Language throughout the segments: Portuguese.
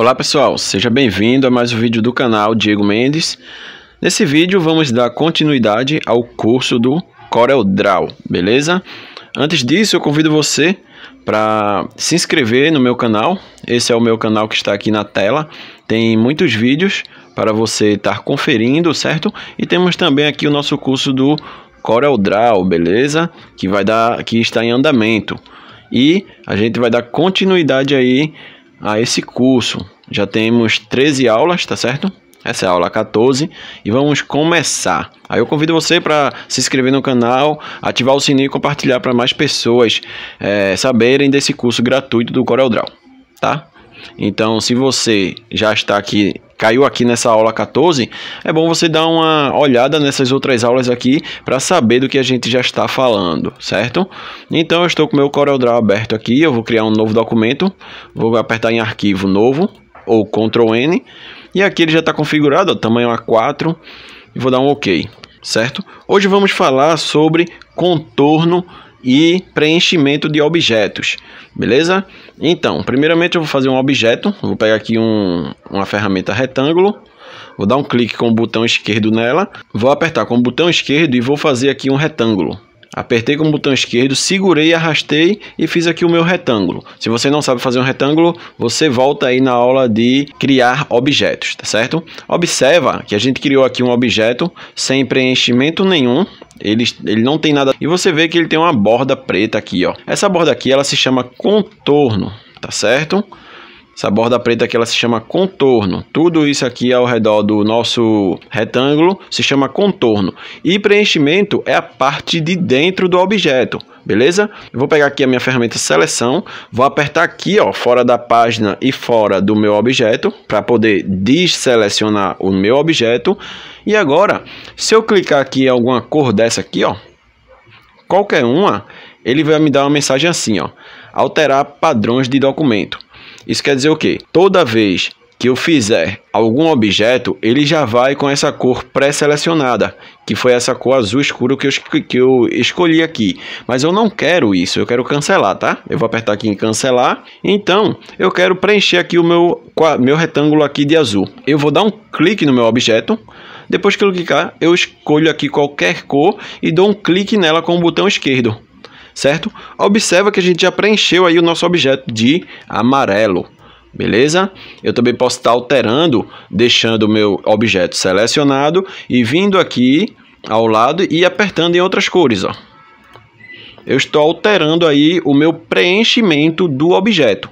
Olá pessoal, seja bem-vindo a mais um vídeo do canal Diego Mendes. Nesse vídeo vamos dar continuidade ao curso do Corel Draw, beleza? Antes disso eu convido você para se inscrever no meu canal. Esse é o meu canal que está aqui na tela. Tem muitos vídeos para você estar conferindo, certo? E temos também aqui o nosso curso do Corel Draw, beleza? Que vai dar, que está em andamento. E a gente vai dar continuidade aí a esse curso. Já temos 13 aulas, tá certo? Essa é a aula 14 e vamos começar. Aí eu convido você para se inscrever no canal, ativar o sininho e compartilhar para mais pessoas é, saberem desse curso gratuito do CorelDRAW, tá? Então, se você já está aqui, caiu aqui nessa aula 14, é bom você dar uma olhada nessas outras aulas aqui para saber do que a gente já está falando, certo? Então, eu estou com o meu CorelDRAW aberto aqui, eu vou criar um novo documento, vou apertar em arquivo novo ou Ctrl N, e aqui ele já está configurado, ó, tamanho A4, e vou dar um OK, certo? Hoje vamos falar sobre contorno e preenchimento de objetos, beleza? Então, primeiramente eu vou fazer um objeto, vou pegar aqui um, uma ferramenta retângulo, vou dar um clique com o botão esquerdo nela, vou apertar com o botão esquerdo e vou fazer aqui um retângulo. Apertei com o botão esquerdo, segurei, arrastei e fiz aqui o meu retângulo. Se você não sabe fazer um retângulo, você volta aí na aula de criar objetos, tá certo? Observa que a gente criou aqui um objeto sem preenchimento nenhum, ele, ele não tem nada. E você vê que ele tem uma borda preta aqui, ó. Essa borda aqui, ela se chama contorno, tá certo? Essa borda preta aqui ela se chama contorno. Tudo isso aqui ao redor do nosso retângulo se chama contorno. E preenchimento é a parte de dentro do objeto beleza? Eu vou pegar aqui a minha ferramenta seleção, vou apertar aqui, ó, fora da página e fora do meu objeto, para poder desselecionar o meu objeto. E agora, se eu clicar aqui em alguma cor dessa aqui, ó, qualquer uma, ele vai me dar uma mensagem assim, ó, alterar padrões de documento. Isso quer dizer o quê? Toda vez que eu fizer algum objeto, ele já vai com essa cor pré-selecionada, que foi essa cor azul escuro que eu, que eu escolhi aqui. Mas eu não quero isso, eu quero cancelar, tá? Eu vou apertar aqui em cancelar. Então, eu quero preencher aqui o meu, meu retângulo aqui de azul. Eu vou dar um clique no meu objeto. Depois que eu clicar, eu escolho aqui qualquer cor e dou um clique nela com o botão esquerdo certo? Observa que a gente já preencheu aí o nosso objeto de amarelo, beleza? Eu também posso estar alterando, deixando o meu objeto selecionado e vindo aqui ao lado e apertando em outras cores, ó. Eu estou alterando aí o meu preenchimento do objeto.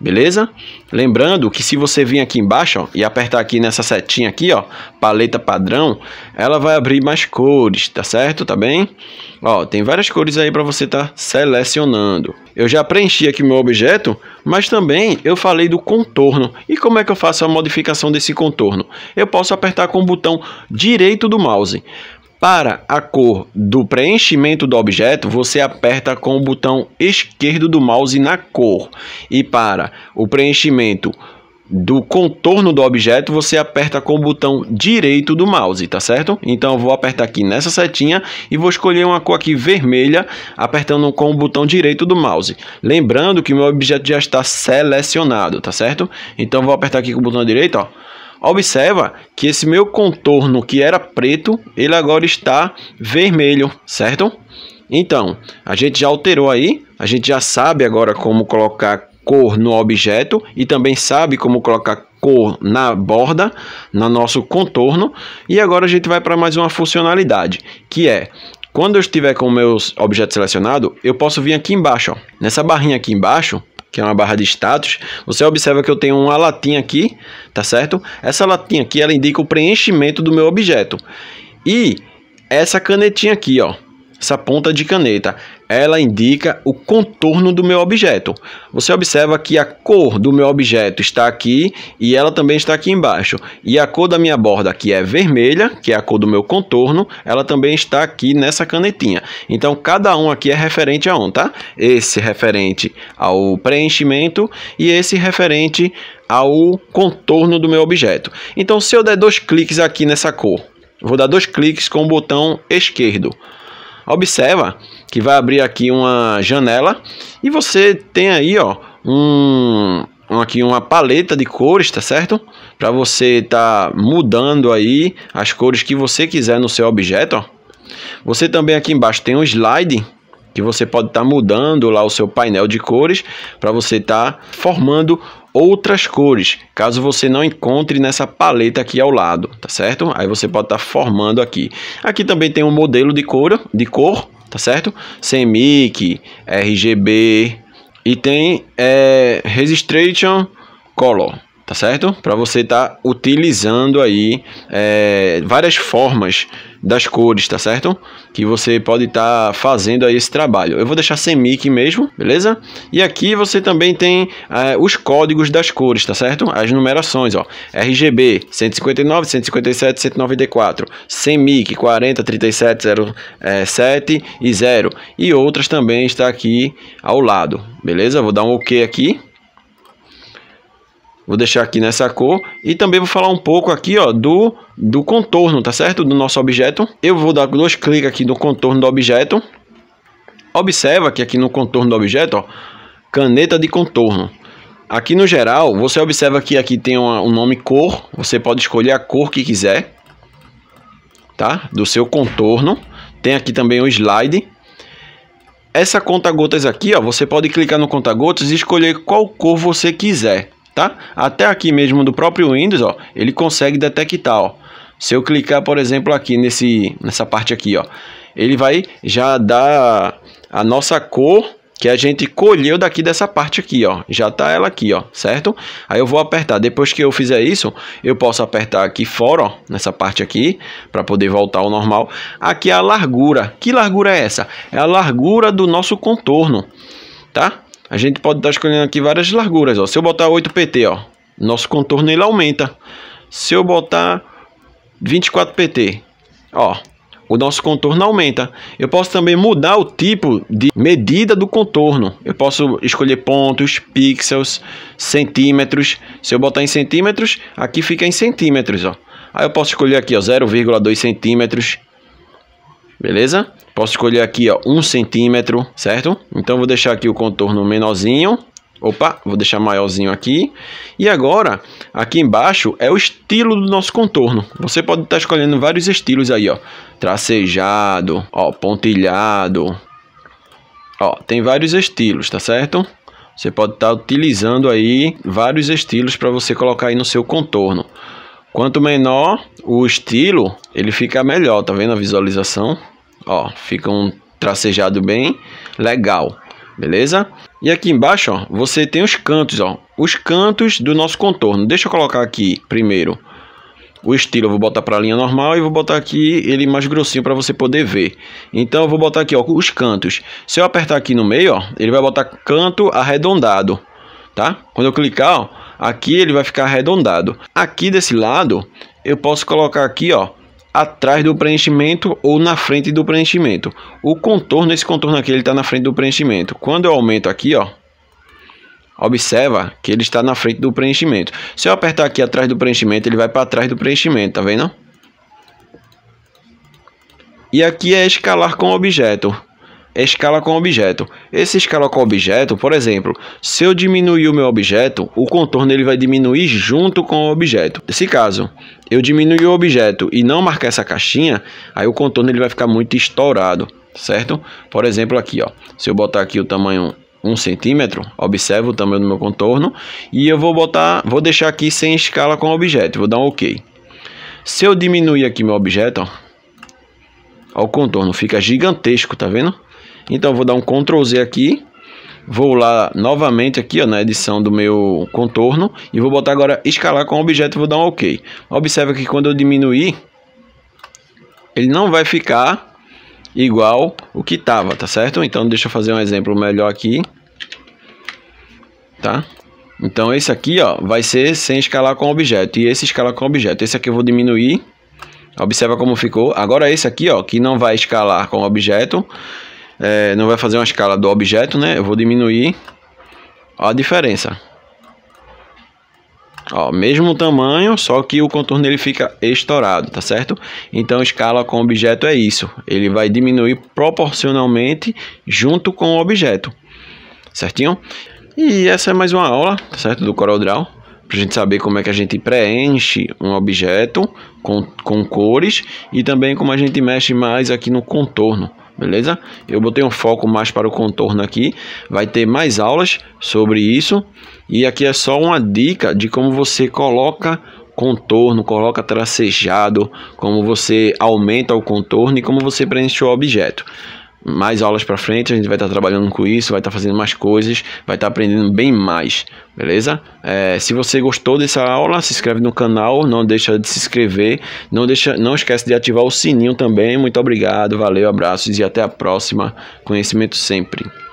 Beleza? Lembrando que se você vir aqui embaixo ó, e apertar aqui nessa setinha aqui, ó, paleta padrão, ela vai abrir mais cores, tá certo? Tá bem? Ó, tem várias cores aí para você estar tá selecionando. Eu já preenchi aqui meu objeto, mas também eu falei do contorno. E como é que eu faço a modificação desse contorno? Eu posso apertar com o botão direito do mouse. Para a cor do preenchimento do objeto, você aperta com o botão esquerdo do mouse na cor. E para o preenchimento do contorno do objeto, você aperta com o botão direito do mouse, tá certo? Então eu vou apertar aqui nessa setinha e vou escolher uma cor aqui vermelha, apertando com o botão direito do mouse. Lembrando que meu objeto já está selecionado, tá certo? Então eu vou apertar aqui com o botão direito, ó Observa que esse meu contorno que era preto, ele agora está vermelho, certo? Então, a gente já alterou aí, a gente já sabe agora como colocar cor no objeto e também sabe como colocar cor na borda, no nosso contorno. E agora a gente vai para mais uma funcionalidade, que é quando eu estiver com o meu objeto selecionado, eu posso vir aqui embaixo, ó, nessa barrinha aqui embaixo, que é uma barra de status, você observa que eu tenho uma latinha aqui, tá certo? Essa latinha aqui, ela indica o preenchimento do meu objeto. E essa canetinha aqui, ó, essa ponta de caneta, ela indica o contorno do meu objeto. Você observa que a cor do meu objeto está aqui e ela também está aqui embaixo. E a cor da minha borda, que é vermelha, que é a cor do meu contorno, ela também está aqui nessa canetinha. Então, cada um aqui é referente a um, tá? Esse referente ao preenchimento e esse referente ao contorno do meu objeto. Então, se eu der dois cliques aqui nessa cor, vou dar dois cliques com o botão esquerdo. Observa que vai abrir aqui uma janela e você tem aí, ó, um aqui uma paleta de cores, tá certo? Para você tá mudando aí as cores que você quiser no seu objeto, ó. Você também aqui embaixo tem um slide que você pode estar tá mudando lá o seu painel de cores para você estar tá formando outras cores, caso você não encontre nessa paleta aqui ao lado, tá certo? Aí você pode estar tá formando aqui. Aqui também tem um modelo de cor, de cor tá certo? CMYK, RGB e tem é, Registration Color, tá certo? Para você estar tá utilizando aí é, várias formas das cores, tá certo? Que você pode estar tá fazendo aí esse trabalho. Eu vou deixar sem mic mesmo, beleza? E aqui você também tem é, os códigos das cores, tá certo? As numerações, ó. RGB 159, 157, 194, sem mic 40, 37, 07 e 0. Eh, e outras também está aqui ao lado, beleza? Vou dar um OK aqui. Vou deixar aqui nessa cor e também vou falar um pouco aqui, ó, do do contorno, tá certo? Do nosso objeto. Eu vou dar dois cliques aqui no contorno do objeto. Observa que aqui no contorno do objeto, ó, caneta de contorno. Aqui no geral, você observa que aqui tem uma, um nome cor, você pode escolher a cor que quiser, tá? Do seu contorno. Tem aqui também o um slide. Essa conta-gotas aqui, ó, você pode clicar no conta-gotas e escolher qual cor você quiser tá? Até aqui mesmo do próprio Windows, ó, ele consegue detectar, ó. Se eu clicar, por exemplo, aqui nesse, nessa parte aqui, ó, ele vai já dar a nossa cor que a gente colheu daqui dessa parte aqui, ó. Já tá ela aqui, ó, certo? Aí eu vou apertar. Depois que eu fizer isso, eu posso apertar aqui fora, ó, nessa parte aqui, para poder voltar ao normal. Aqui é a largura. Que largura é essa? É a largura do nosso contorno, tá? A gente pode estar tá escolhendo aqui várias larguras, ó. Se eu botar 8 PT, ó, nosso contorno ele aumenta. Se eu botar 24 PT, ó, o nosso contorno aumenta. Eu posso também mudar o tipo de medida do contorno. Eu posso escolher pontos, pixels, centímetros. Se eu botar em centímetros, aqui fica em centímetros, ó. Aí eu posso escolher aqui, ó, 0,2 centímetros, beleza? Posso escolher aqui, ó, um centímetro, certo? Então, vou deixar aqui o contorno menorzinho. Opa, vou deixar maiorzinho aqui. E agora, aqui embaixo, é o estilo do nosso contorno. Você pode estar tá escolhendo vários estilos aí, ó. Tracejado, ó, pontilhado. Ó, tem vários estilos, tá certo? Você pode estar tá utilizando aí vários estilos para você colocar aí no seu contorno. Quanto menor o estilo, ele fica melhor, tá vendo a visualização? Ó, fica um tracejado bem legal, beleza? E aqui embaixo, ó, você tem os cantos, ó, os cantos do nosso contorno. Deixa eu colocar aqui primeiro o estilo, eu vou botar para a linha normal e vou botar aqui ele mais grossinho para você poder ver. Então eu vou botar aqui, ó, os cantos. Se eu apertar aqui no meio, ó, ele vai botar canto arredondado, tá? Quando eu clicar, ó, Aqui ele vai ficar arredondado. Aqui desse lado, eu posso colocar aqui, ó, atrás do preenchimento ou na frente do preenchimento. O contorno, esse contorno aqui, ele está na frente do preenchimento. Quando eu aumento aqui, ó, observa que ele está na frente do preenchimento. Se eu apertar aqui atrás do preenchimento, ele vai para trás do preenchimento, tá vendo? E aqui é escalar com objeto. É escala com objeto. Esse escala com objeto, por exemplo, se eu diminuir o meu objeto, o contorno ele vai diminuir junto com o objeto. Nesse caso, eu diminuir o objeto e não marcar essa caixinha, aí o contorno ele vai ficar muito estourado, certo? Por exemplo, aqui, ó, se eu botar aqui o tamanho 1 centímetro, observa o tamanho do meu contorno, e eu vou botar, vou deixar aqui sem escala com objeto, vou dar um OK. Se eu diminuir aqui meu objeto, ó, ó o contorno fica gigantesco, tá vendo? Então vou dar um Ctrl Z aqui, vou lá novamente aqui ó, na edição do meu contorno e vou botar agora escalar com objeto e vou dar um OK. Observe que quando eu diminuir, ele não vai ficar igual o que estava, tá certo? Então deixa eu fazer um exemplo melhor aqui, tá? Então esse aqui ó, vai ser sem escalar com objeto e esse escalar com objeto. Esse aqui eu vou diminuir, observa como ficou. Agora esse aqui ó, que não vai escalar com objeto, é, não vai fazer uma escala do objeto, né? Eu vou diminuir a diferença. Ó, mesmo tamanho, só que o contorno ele fica estourado, tá certo? Então, escala com objeto é isso. Ele vai diminuir proporcionalmente junto com o objeto, certinho? E essa é mais uma aula, tá certo? Do CorelDRAW, pra gente saber como é que a gente preenche um objeto com, com cores e também como a gente mexe mais aqui no contorno beleza? Eu botei um foco mais para o contorno aqui, vai ter mais aulas sobre isso. E aqui é só uma dica de como você coloca contorno, coloca tracejado, como você aumenta o contorno e como você preenche o objeto mais aulas para frente, a gente vai estar tá trabalhando com isso, vai estar tá fazendo mais coisas, vai estar tá aprendendo bem mais, beleza? É, se você gostou dessa aula, se inscreve no canal, não deixa de se inscrever, não, deixa, não esquece de ativar o sininho também. Muito obrigado, valeu, abraços e até a próxima. Conhecimento sempre.